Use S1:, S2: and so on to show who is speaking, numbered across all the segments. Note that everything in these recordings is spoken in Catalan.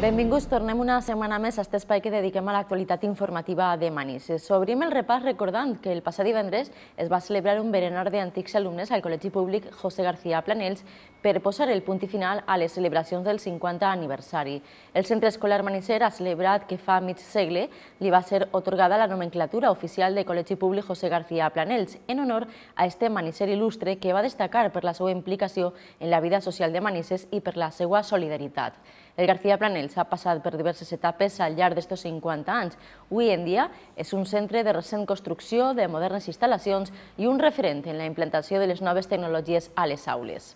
S1: Benvinguts, tornem una setmana més a aquest espai que dediquem a l'actualitat informativa de Manises. Eh, Obrim el repàs recordant que el passat divendres es va celebrar un berenar d'antics alumnes al Col·legi Públic José García Planells per posar el punt final a les celebracions del 50 aniversari. El centre escolar maniser ha celebrat que fa mig segle li va ser otorgada la nomenclatura oficial de Col·legi Públic José García Planells en honor a este maniser il·lustre que va destacar per la seva implicació en la vida social de Manises i per la seva solidaritat. El García Planells ha passat per diverses etapes al llarg d'estos 50 anys. Avui en dia és un centre de recent construcció, de modernes instal·lacions i un referent en la implantació de les noves tecnologies a les aules.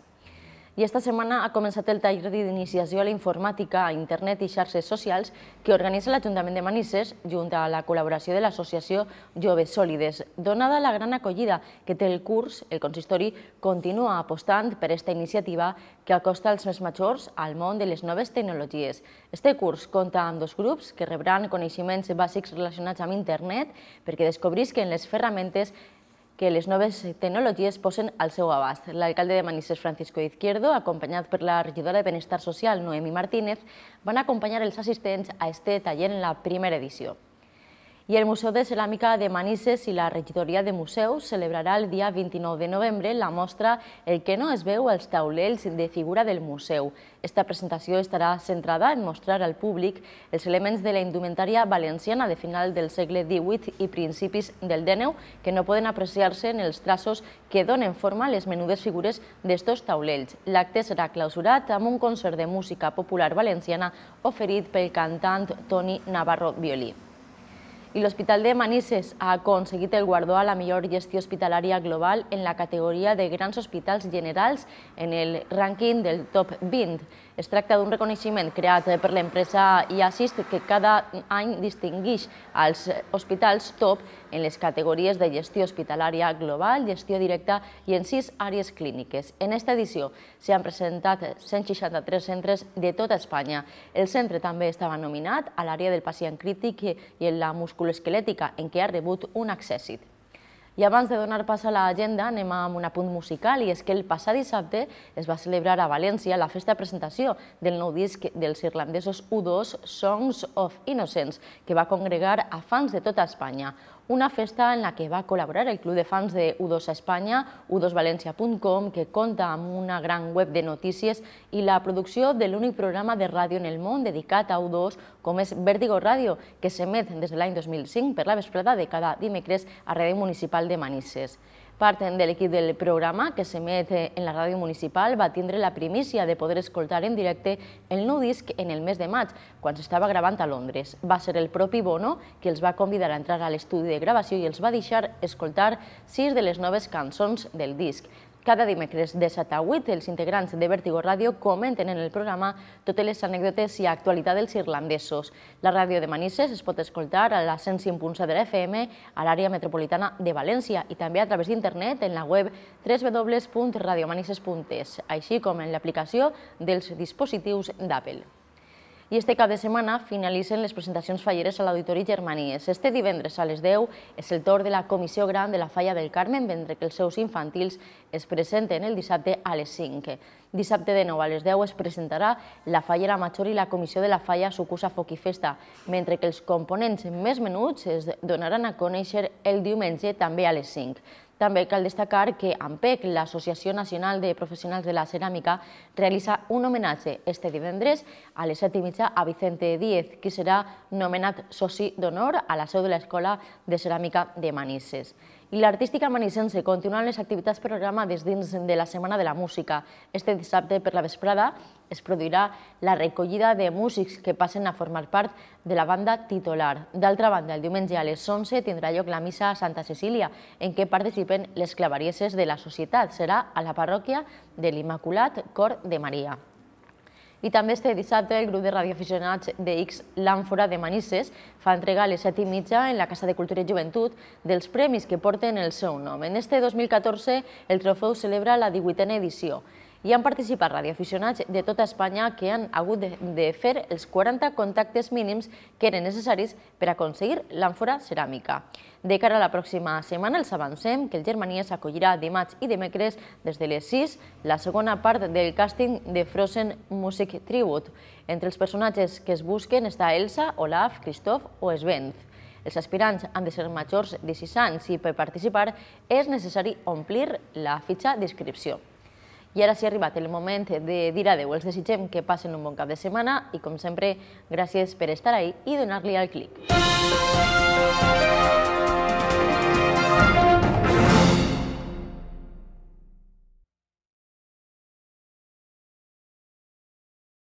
S1: I esta setmana ha començat el taller d'iniciació a la informàtica, a internet i xarxes socials que organitza l'Ajuntament de Manises junt a la col·laboració de l'associació Joves Sòlides. Donada la gran acollida que té el curs, el consistori continua apostant per aquesta iniciativa que acosta els més majors al món de les noves tecnologies. Este curs compta amb dos grups que rebran coneixements bàsics relacionats amb internet perquè descobrisquen les ferramentes que les noves tecnologies posen al seu abast. L'alcalde de Manises, Francisco Izquierdo, acompanyat per la regidora de Benestar Social, Noemi Martínez, van acompanyar els assistents a este taller en la primera edició. I el Museu de Ceràmica de Manises i la Regidoria de Museus celebrarà el dia 29 de novembre la mostra El que no es veu als taulells de figura del museu. Esta presentació estarà centrada en mostrar al públic els elements de la indumentària valenciana de final del segle XVIII i principis del XIX que no poden apreciar-se en els traços que donen forma a les menudes figures d'estos taulells. L'acte serà clausurat amb un concert de música popular valenciana oferit pel cantant Toni Navarro Violí i l'Hospital de Manises ha aconseguit el guardó a la millor gestió hospitalària global en la categoria de grans hospitals generals en el rànquing del top 20. Es tracta d'un reconeixement creat per l'empresa IASIST que cada any distingueix als hospitals top en les categories de gestió hospitalària global, gestió directa i en sis àrees clíniques. En aquesta edició s'han presentat 163 centres de tota Espanya. El centre també estava nominat a l'àrea del pacient crític i en la musculatura musculoesquelètica en què ha rebut un accèssit. I abans de donar pas a l'agenda, anem amb un apunt musical, i és que el passat dissabte es va celebrar a València la festa de presentació del nou disc dels irlandesos U2, Songs of Innocence, que va congregar a fans de tota Espanya una festa en la que va col·laborar el Club de Fans de U2 Espanya, u2valencia.com, que compta amb una gran web de notícies i la producció de l'únic programa de ràdio en el món dedicat a U2, com és Vértigo Ràdio, que s'emet des de l'any 2005 per la vesprada de cada dimecres a Ràdio Municipal de Manises. Part de l'equip del programa, que s'emet en la ràdio municipal, va tindre la primícia de poder escoltar en directe el nou disc en el mes de maig, quan s'estava gravant a Londres. Va ser el propi Bono qui els va convidar a entrar a l'estudi de gravació i els va deixar escoltar sis de les noves cançons del disc. Cada dimecres de 7 a 8, els integrants de Vertigo Ràdio comenten en el programa totes les anècdotes i actualitat dels irlandesos. La ràdio de Manises es pot escoltar a la 105.7 de l'FM, a l'àrea metropolitana de València i també a través d'internet en la web www.radiomanises.es, així com en l'aplicació dels dispositius d'Apple. I este cap de setmana finalitzen les presentacions falleres a l'Auditori Germanies. Este divendres a les 10 és el torn de la Comissió Gran de la Falla del Carmen, mentre que els seus infantils es presenten el dissabte a les 5. Dissabte de nou a les 10 es presentarà la Fallera Major i la Comissió de la Falla Sucusa Festa, mentre que els components més menuts es donaran a conèixer el diumenge també a les 5. També cal destacar que AMPEC, l'Associació Nacional de Professionals de la Ceràmica, realitza un homenatge este divendres a les 7 mitja a Vicente Díez, qui serà nomenat soci d'honor a la seu de l'Escola de Ceràmica de Manises i l'artística manicense continuen les activitats programades dins de la Setmana de la Música. Este dissabte per la vesprada es produirà la recollida de músics que passen a formar part de la banda titular. D'altra banda, el diumenge a les 11 tindrà lloc la missa a Santa Cecília, en què participen les clavarieses de la societat. Serà a la parròquia de l'Immaculat Cor de Maria. I també este dissabte el grup de radioaficionats d'X L'Ànfora de Manises fa entrega a les 7 i mitja en la Casa de Cultura i Joventut dels premis que porten el seu nom. En este 2014 el trofeu celebra la 18a edició. Hi han participat radioaficionats de tota Espanya que han hagut de, fer els 40 contactes mínims que eren necessaris per aconseguir l'àmfora ceràmica. De cara a la pròxima setmana els avancem que el Germania s'acollirà dimarts i dimecres des de les 6 la segona part del càsting de Frozen Music Tribute. Entre els personatges que es busquen està Elsa, Olaf, Kristoff o Svenz. Els aspirants han de ser majors de 6 anys i per participar és necessari omplir la fitxa d'inscripció. I ara sí ha arribat el moment de dir adeu. Els desitgem que passen un bon cap de setmana i, com sempre, gràcies per estar ahí i donar-li al clic. Música